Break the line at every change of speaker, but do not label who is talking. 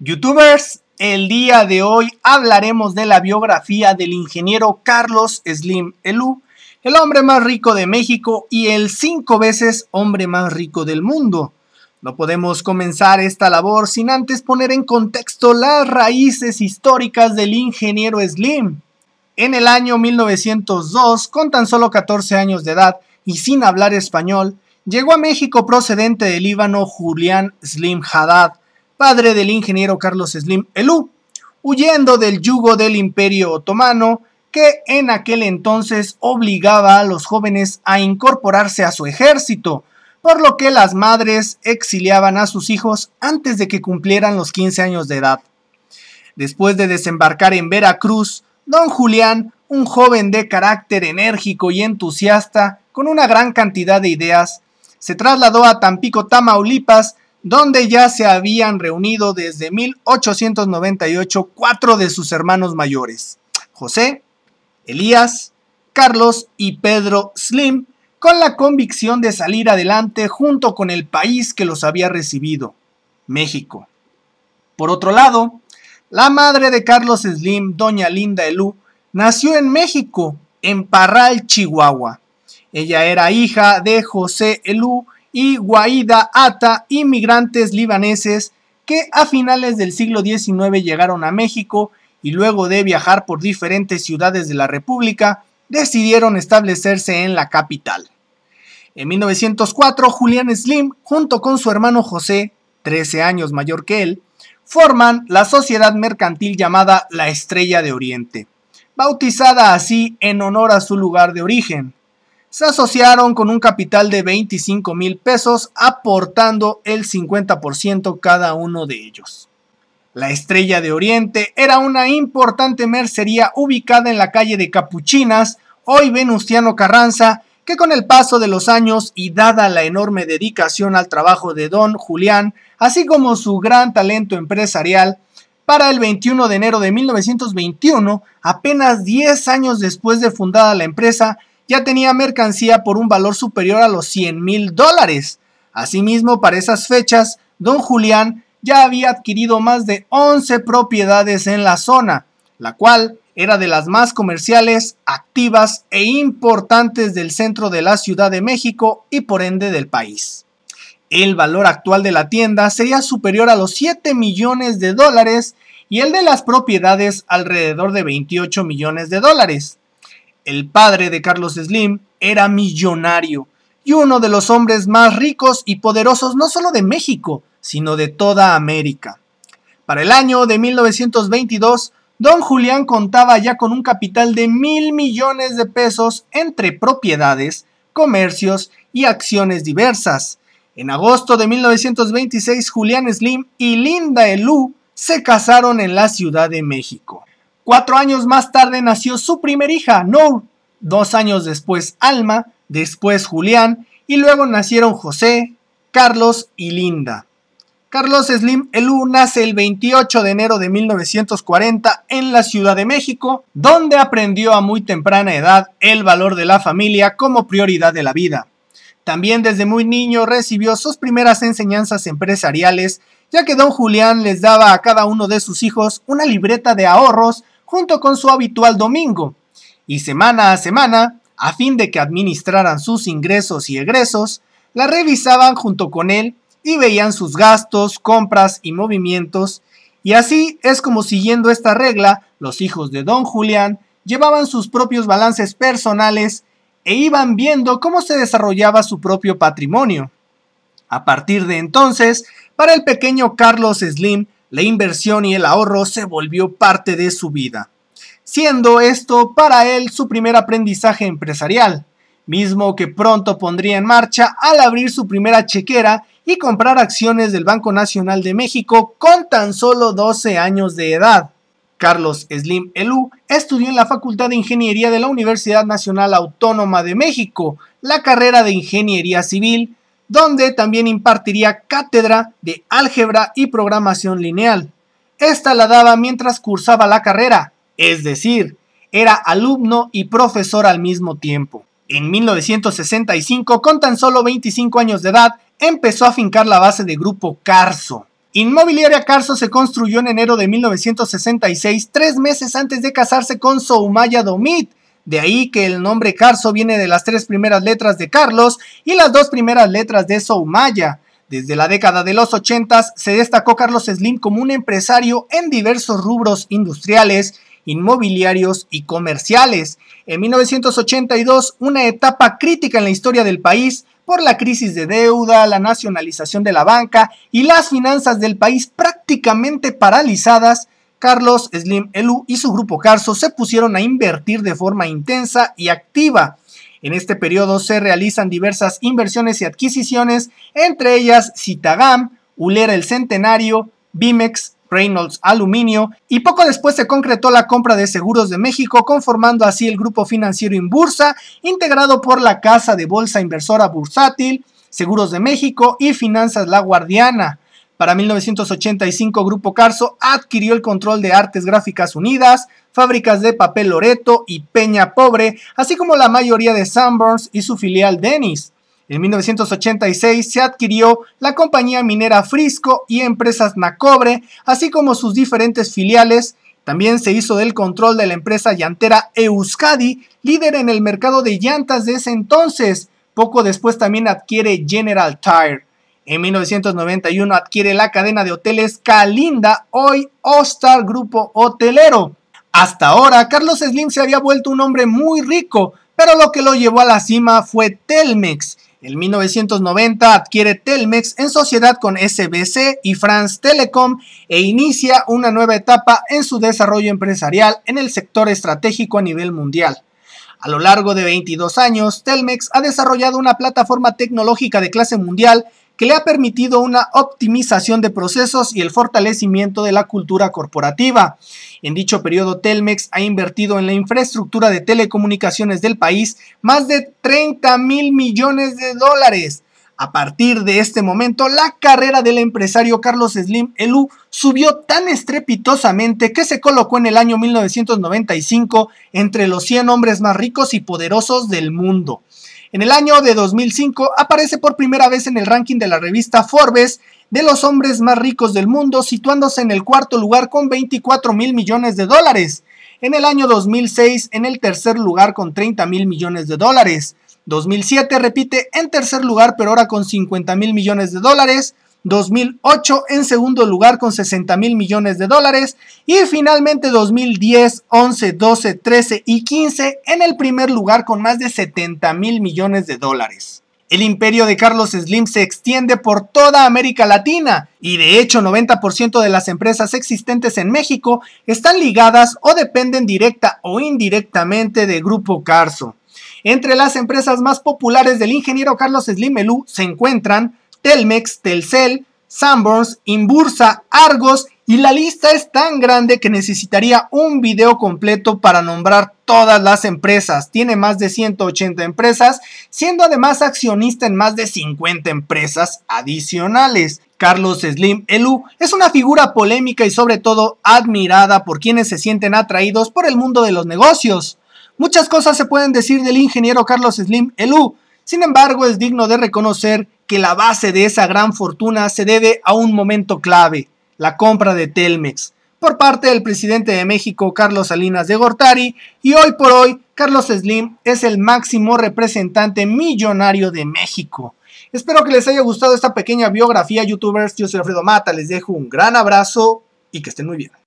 Youtubers, el día de hoy hablaremos de la biografía del ingeniero Carlos Slim Elú, el hombre más rico de México y el cinco veces hombre más rico del mundo. No podemos comenzar esta labor sin antes poner en contexto las raíces históricas del ingeniero Slim. En el año 1902, con tan solo 14 años de edad y sin hablar español, llegó a México procedente del Líbano Julián Slim Haddad, padre del ingeniero Carlos Slim Elú, huyendo del yugo del imperio otomano que en aquel entonces obligaba a los jóvenes a incorporarse a su ejército, por lo que las madres exiliaban a sus hijos antes de que cumplieran los 15 años de edad. Después de desembarcar en Veracruz, don Julián, un joven de carácter enérgico y entusiasta, con una gran cantidad de ideas, se trasladó a Tampico, Tamaulipas, donde ya se habían reunido desde 1898 cuatro de sus hermanos mayores, José, Elías, Carlos y Pedro Slim, con la convicción de salir adelante junto con el país que los había recibido, México. Por otro lado, la madre de Carlos Slim, doña Linda Elú, nació en México, en Parral, Chihuahua. Ella era hija de José Elú y Guaida Ata, inmigrantes libaneses que a finales del siglo XIX llegaron a México y luego de viajar por diferentes ciudades de la República, decidieron establecerse en la capital. En 1904, Julián Slim, junto con su hermano José, 13 años mayor que él, forman la sociedad mercantil llamada La Estrella de Oriente, bautizada así en honor a su lugar de origen, se asociaron con un capital de 25 mil pesos, aportando el 50% cada uno de ellos. La Estrella de Oriente era una importante mercería ubicada en la calle de Capuchinas, hoy Venustiano Carranza, que con el paso de los años y dada la enorme dedicación al trabajo de don Julián, así como su gran talento empresarial, para el 21 de enero de 1921, apenas 10 años después de fundada la empresa, ya tenía mercancía por un valor superior a los 100 mil dólares. Asimismo, para esas fechas, don Julián ya había adquirido más de 11 propiedades en la zona, la cual era de las más comerciales, activas e importantes del centro de la Ciudad de México y por ende del país. El valor actual de la tienda sería superior a los 7 millones de dólares y el de las propiedades alrededor de 28 millones de dólares el padre de Carlos Slim, era millonario y uno de los hombres más ricos y poderosos no solo de México, sino de toda América. Para el año de 1922, don Julián contaba ya con un capital de mil millones de pesos entre propiedades, comercios y acciones diversas. En agosto de 1926, Julián Slim y Linda Elú se casaron en la Ciudad de México. Cuatro años más tarde nació su primer hija, Noor, Dos años después, Alma, después Julián, y luego nacieron José, Carlos y Linda. Carlos Slim Elú nace el 28 de enero de 1940 en la Ciudad de México, donde aprendió a muy temprana edad el valor de la familia como prioridad de la vida. También desde muy niño recibió sus primeras enseñanzas empresariales, ya que don Julián les daba a cada uno de sus hijos una libreta de ahorros junto con su habitual domingo, y semana a semana, a fin de que administraran sus ingresos y egresos, la revisaban junto con él y veían sus gastos, compras y movimientos, y así es como siguiendo esta regla, los hijos de don Julián llevaban sus propios balances personales e iban viendo cómo se desarrollaba su propio patrimonio. A partir de entonces, para el pequeño Carlos Slim la inversión y el ahorro se volvió parte de su vida, siendo esto para él su primer aprendizaje empresarial, mismo que pronto pondría en marcha al abrir su primera chequera y comprar acciones del Banco Nacional de México con tan solo 12 años de edad. Carlos Slim Elú estudió en la Facultad de Ingeniería de la Universidad Nacional Autónoma de México la carrera de Ingeniería Civil donde también impartiría cátedra de álgebra y programación lineal. Esta la daba mientras cursaba la carrera, es decir, era alumno y profesor al mismo tiempo. En 1965, con tan solo 25 años de edad, empezó a fincar la base de Grupo Carso. Inmobiliaria Carso se construyó en enero de 1966, tres meses antes de casarse con Soumaya Domit, de ahí que el nombre Carso viene de las tres primeras letras de Carlos y las dos primeras letras de Soumaya. Desde la década de los 80 se destacó Carlos Slim como un empresario en diversos rubros industriales, inmobiliarios y comerciales. En 1982, una etapa crítica en la historia del país por la crisis de deuda, la nacionalización de la banca y las finanzas del país prácticamente paralizadas, Carlos Slim Elu y su grupo Carso se pusieron a invertir de forma intensa y activa. En este periodo se realizan diversas inversiones y adquisiciones, entre ellas Citagam, Ulera el Centenario, Bimex, Reynolds Aluminio y poco después se concretó la compra de Seguros de México conformando así el grupo financiero Inbursa integrado por la Casa de Bolsa Inversora Bursátil, Seguros de México y Finanzas La Guardiana. Para 1985, Grupo Carso adquirió el control de Artes Gráficas Unidas, fábricas de papel Loreto y Peña Pobre, así como la mayoría de Sanborns y su filial Dennis. En 1986 se adquirió la compañía minera Frisco y empresas Nacobre, así como sus diferentes filiales. También se hizo del control de la empresa llantera Euskadi, líder en el mercado de llantas de ese entonces. Poco después también adquiere General Tire. En 1991 adquiere la cadena de hoteles Calinda, hoy Ostar Grupo Hotelero. Hasta ahora, Carlos Slim se había vuelto un hombre muy rico, pero lo que lo llevó a la cima fue Telmex. En 1990 adquiere Telmex en sociedad con SBC y France Telecom e inicia una nueva etapa en su desarrollo empresarial en el sector estratégico a nivel mundial. A lo largo de 22 años, Telmex ha desarrollado una plataforma tecnológica de clase mundial que le ha permitido una optimización de procesos y el fortalecimiento de la cultura corporativa. En dicho periodo, Telmex ha invertido en la infraestructura de telecomunicaciones del país más de 30 mil millones de dólares. A partir de este momento, la carrera del empresario Carlos Slim Elú subió tan estrepitosamente que se colocó en el año 1995 entre los 100 hombres más ricos y poderosos del mundo. En el año de 2005 aparece por primera vez en el ranking de la revista Forbes de los hombres más ricos del mundo, situándose en el cuarto lugar con 24 mil millones de dólares. En el año 2006 en el tercer lugar con 30 mil millones de dólares. 2007 repite en tercer lugar pero ahora con 50 mil millones de dólares. 2008 en segundo lugar con 60 mil millones de dólares y finalmente 2010, 11, 12, 13 y 15 en el primer lugar con más de 70 mil millones de dólares. El imperio de Carlos Slim se extiende por toda América Latina y de hecho 90% de las empresas existentes en México están ligadas o dependen directa o indirectamente de Grupo Carso. Entre las empresas más populares del ingeniero Carlos Slim Melú se encuentran Telmex, Telcel, Sanborns, Inbursa, Argos y la lista es tan grande que necesitaría un video completo para nombrar todas las empresas. Tiene más de 180 empresas, siendo además accionista en más de 50 empresas adicionales. Carlos Slim Elú es una figura polémica y sobre todo admirada por quienes se sienten atraídos por el mundo de los negocios. Muchas cosas se pueden decir del ingeniero Carlos Slim Elú, sin embargo es digno de reconocer que la base de esa gran fortuna se debe a un momento clave, la compra de Telmex, por parte del presidente de México Carlos Salinas de Gortari, y hoy por hoy Carlos Slim es el máximo representante millonario de México. Espero que les haya gustado esta pequeña biografía, youtubers. Yo soy Alfredo Mata, les dejo un gran abrazo y que estén muy bien.